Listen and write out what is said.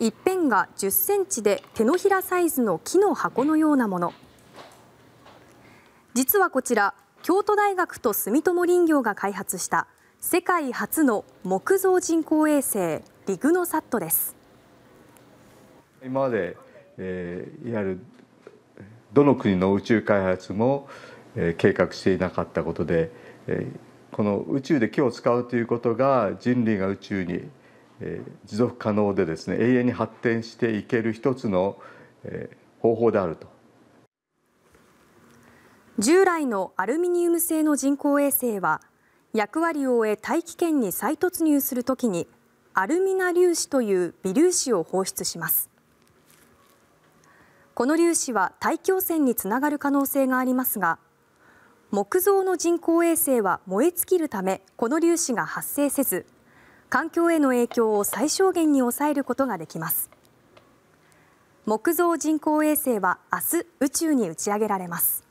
一辺が10センチで手のひらサイズの木の箱のようなもの実はこちら京都大学と住友林業が開発した世界初の木造人工衛星リグノサットです今まで、えー、いわゆるどの国の宇宙開発も、えー、計画していなかったことで、えー、この宇宙で木を使うということが人類が宇宙に持続可能でですね永遠に発展していける一つの方法であると従来のアルミニウム製の人工衛星は役割を終え大気圏に再突入するときにアルミナ粒子という微粒子を放出しますこの粒子は大気汚染につながる可能性がありますが木造の人工衛星は燃え尽きるためこの粒子が発生せず環境への影響を最小限に抑えることができます木造人工衛星は明日、宇宙に打ち上げられます。